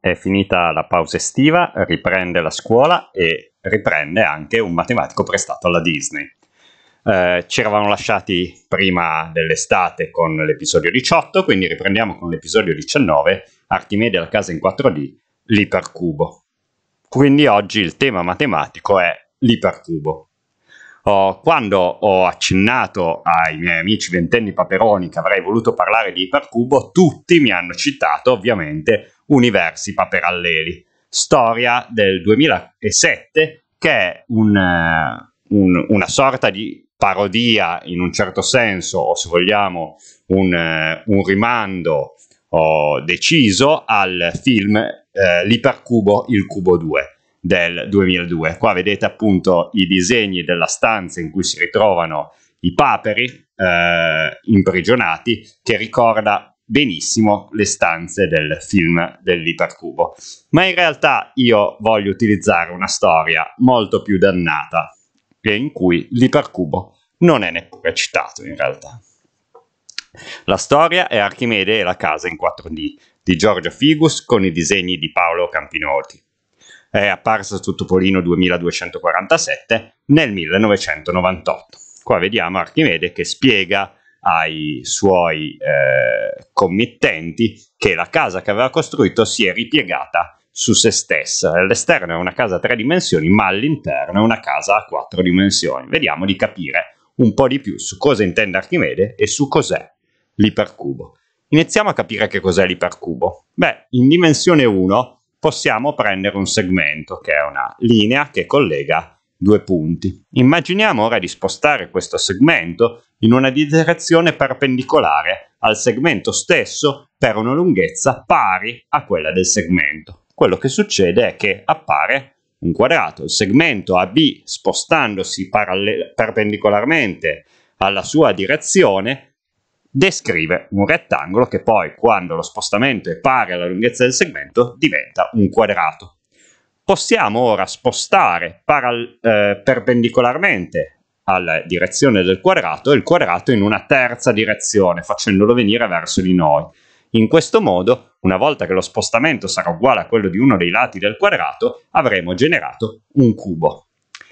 è finita la pausa estiva, riprende la scuola e riprende anche un matematico prestato alla Disney. Eh, ci eravamo lasciati prima dell'estate con l'episodio 18, quindi riprendiamo con l'episodio 19, Archimede alla casa in 4D, l'ipercubo. Quindi oggi il tema matematico è l'ipercubo. Oh, quando ho accennato ai miei amici ventenni paperoni che avrei voluto parlare di ipercubo, tutti mi hanno citato ovviamente Universi Paperalleli, storia del 2007 che è un, eh, un, una sorta di parodia in un certo senso o se vogliamo un, eh, un rimando oh, deciso al film eh, L'ipercubo, il cubo 2 del 2002. Qua vedete appunto i disegni della stanza in cui si ritrovano i paperi eh, imprigionati che ricorda benissimo le stanze del film dell'ipercubo. Ma in realtà io voglio utilizzare una storia molto più dannata, in cui l'ipercubo non è neppure citato in realtà. La storia è Archimede e la casa in 4D di Giorgio Figus con i disegni di Paolo Campinotti. È apparsa su Topolino 2247 nel 1998. Qua vediamo Archimede che spiega ai suoi eh, committenti che la casa che aveva costruito si è ripiegata su se stessa. All'esterno è una casa a tre dimensioni, ma all'interno è una casa a quattro dimensioni. Vediamo di capire un po' di più su cosa intende Archimede e su cos'è l'ipercubo. Iniziamo a capire che cos'è l'ipercubo. Beh, in dimensione 1 possiamo prendere un segmento che è una linea che collega due punti. Immaginiamo ora di spostare questo segmento in una direzione perpendicolare al segmento stesso per una lunghezza pari a quella del segmento. Quello che succede è che appare un quadrato. Il segmento AB spostandosi perpendicolarmente alla sua direzione descrive un rettangolo che poi quando lo spostamento è pari alla lunghezza del segmento diventa un quadrato possiamo ora spostare eh, perpendicolarmente alla direzione del quadrato il quadrato in una terza direzione, facendolo venire verso di noi. In questo modo, una volta che lo spostamento sarà uguale a quello di uno dei lati del quadrato, avremo generato un cubo.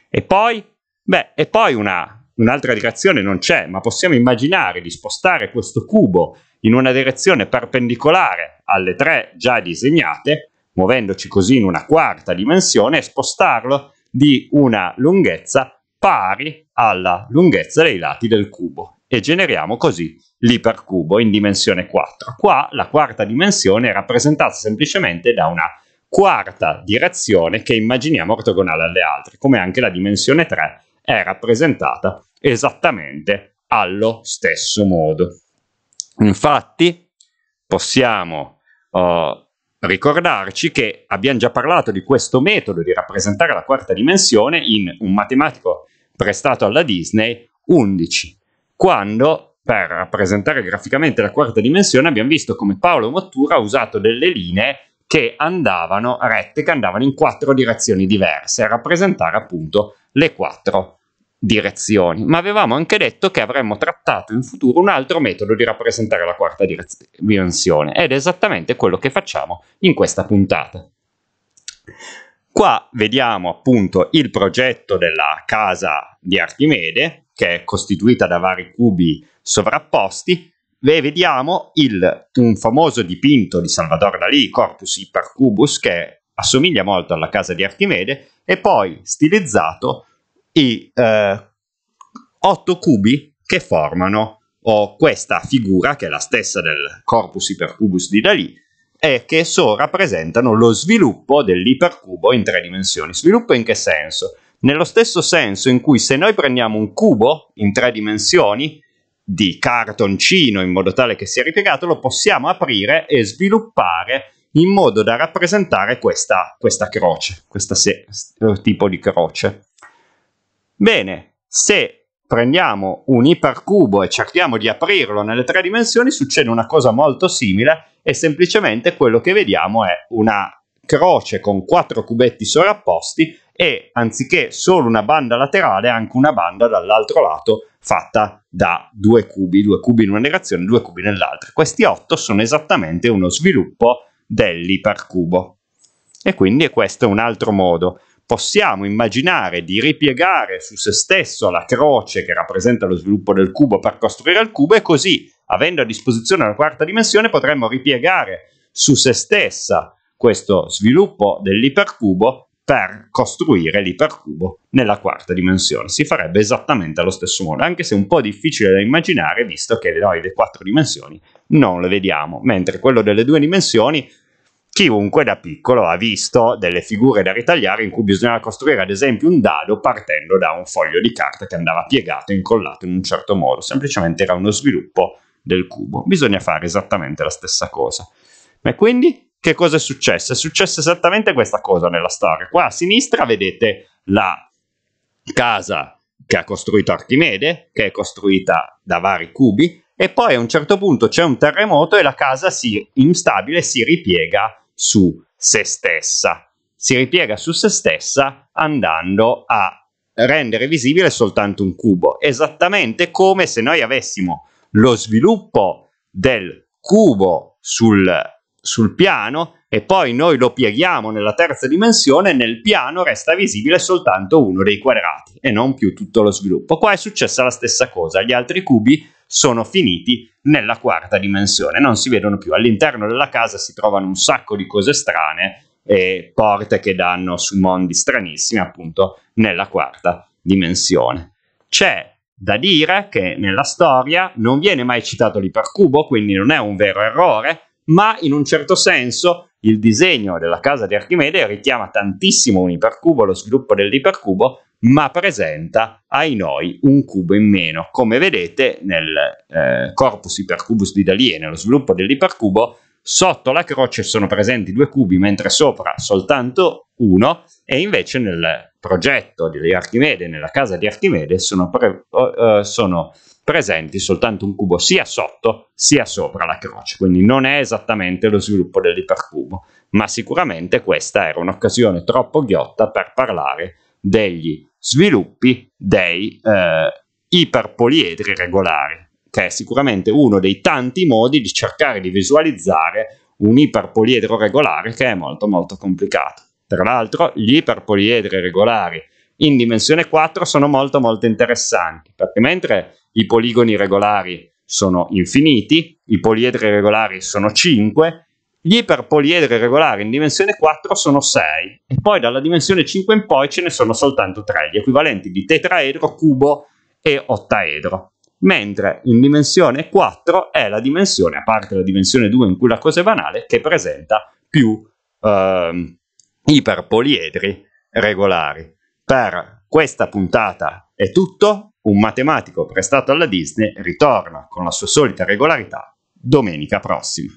E poi? Beh, e poi una, un'altra direzione non c'è, ma possiamo immaginare di spostare questo cubo in una direzione perpendicolare alle tre già disegnate muovendoci così in una quarta dimensione, e spostarlo di una lunghezza pari alla lunghezza dei lati del cubo e generiamo così l'ipercubo in dimensione 4. Qua la quarta dimensione è rappresentata semplicemente da una quarta direzione che immaginiamo ortogonale alle altre, come anche la dimensione 3 è rappresentata esattamente allo stesso modo. Infatti possiamo uh, ricordarci che abbiamo già parlato di questo metodo di rappresentare la quarta dimensione in un matematico prestato alla Disney 11, quando per rappresentare graficamente la quarta dimensione abbiamo visto come Paolo Mottura ha usato delle linee che andavano rette, che andavano in quattro direzioni diverse, a rappresentare appunto le quattro direzioni, ma avevamo anche detto che avremmo trattato in futuro un altro metodo di rappresentare la quarta dimensione ed è esattamente quello che facciamo in questa puntata. Qua vediamo appunto il progetto della casa di Archimede, che è costituita da vari cubi sovrapposti, e vediamo il, un famoso dipinto di Salvador Dalì, Corpus Hypercubus, che assomiglia molto alla casa di Archimede, e poi stilizzato i eh, otto cubi che formano oh, questa figura, che è la stessa del corpus ipercubus di Dalì, e che so, rappresentano lo sviluppo dell'ipercubo in tre dimensioni. Sviluppo in che senso? Nello stesso senso in cui se noi prendiamo un cubo in tre dimensioni, di cartoncino in modo tale che sia ripiegato, lo possiamo aprire e sviluppare in modo da rappresentare questa, questa croce, questo tipo di croce. Bene, se prendiamo un ipercubo e cerchiamo di aprirlo nelle tre dimensioni, succede una cosa molto simile e semplicemente quello che vediamo è una croce con quattro cubetti sovrapposti e anziché solo una banda laterale anche una banda dall'altro lato fatta da due cubi, due cubi in una direzione, due cubi nell'altra. Questi otto sono esattamente uno sviluppo dell'ipercubo. E quindi questo è un altro modo possiamo immaginare di ripiegare su se stesso la croce che rappresenta lo sviluppo del cubo per costruire il cubo e così, avendo a disposizione la quarta dimensione, potremmo ripiegare su se stessa questo sviluppo dell'ipercubo per costruire l'ipercubo nella quarta dimensione. Si farebbe esattamente allo stesso modo, anche se è un po' difficile da immaginare, visto che noi le quattro dimensioni non le vediamo, mentre quello delle due dimensioni Chiunque da piccolo ha visto delle figure da ritagliare in cui bisognava costruire ad esempio un dado partendo da un foglio di carta che andava piegato e incollato in un certo modo, semplicemente era uno sviluppo del cubo. Bisogna fare esattamente la stessa cosa. Ma quindi che cosa è successo? È successa esattamente questa cosa nella storia. Qua a sinistra vedete la casa che ha costruito Archimede, che è costruita da vari cubi, e poi a un certo punto c'è un terremoto e la casa si instabile si ripiega su se stessa. Si ripiega su se stessa andando a rendere visibile soltanto un cubo, esattamente come se noi avessimo lo sviluppo del cubo sul, sul piano e poi noi lo pieghiamo nella terza dimensione, nel piano resta visibile soltanto uno dei quadrati e non più tutto lo sviluppo. Qua è successa la stessa cosa, gli altri cubi sono finiti nella quarta dimensione, non si vedono più. All'interno della casa si trovano un sacco di cose strane e porte che danno su mondi stranissimi, appunto, nella quarta dimensione. C'è da dire che nella storia non viene mai citato l'ipercubo, quindi non è un vero errore, ma in un certo senso il disegno della casa di Archimede richiama tantissimo un ipercubo, lo sviluppo dell'ipercubo, ma presenta ai noi un cubo in meno. Come vedete nel eh, corpus ipercubus di Dalie, nello sviluppo dell'ipercubo, sotto la croce sono presenti due cubi, mentre sopra soltanto uno, e invece nel progetto di Archimede, nella casa di Archimede, sono, pre- uh, sono presenti soltanto un cubo sia sotto sia sopra la croce, quindi non è esattamente lo sviluppo dell'ipercubo, ma sicuramente questa era un'occasione troppo ghiotta per parlare degli sviluppi dei eh, iperpoliedri regolari, che è sicuramente uno dei tanti modi di cercare di visualizzare un iperpoliedro regolare che è molto molto complicato. Tra l'altro gli iperpoliedri regolari in dimensione 4 sono molto molto interessanti, perché mentre i poligoni regolari sono infiniti, i poliedri regolari sono 5, gli iperpoliedri regolari in dimensione 4 sono 6 e poi dalla dimensione 5 in poi ce ne sono soltanto 3, gli equivalenti di tetraedro, cubo e ottaedro. Mentre in dimensione 4 è la dimensione, a parte la dimensione 2 in cui la cosa è banale, che presenta più eh, iperpoliedri regolari. Per questa puntata è tutto, un matematico prestato alla Disney ritorna con la sua solita regolarità domenica prossima.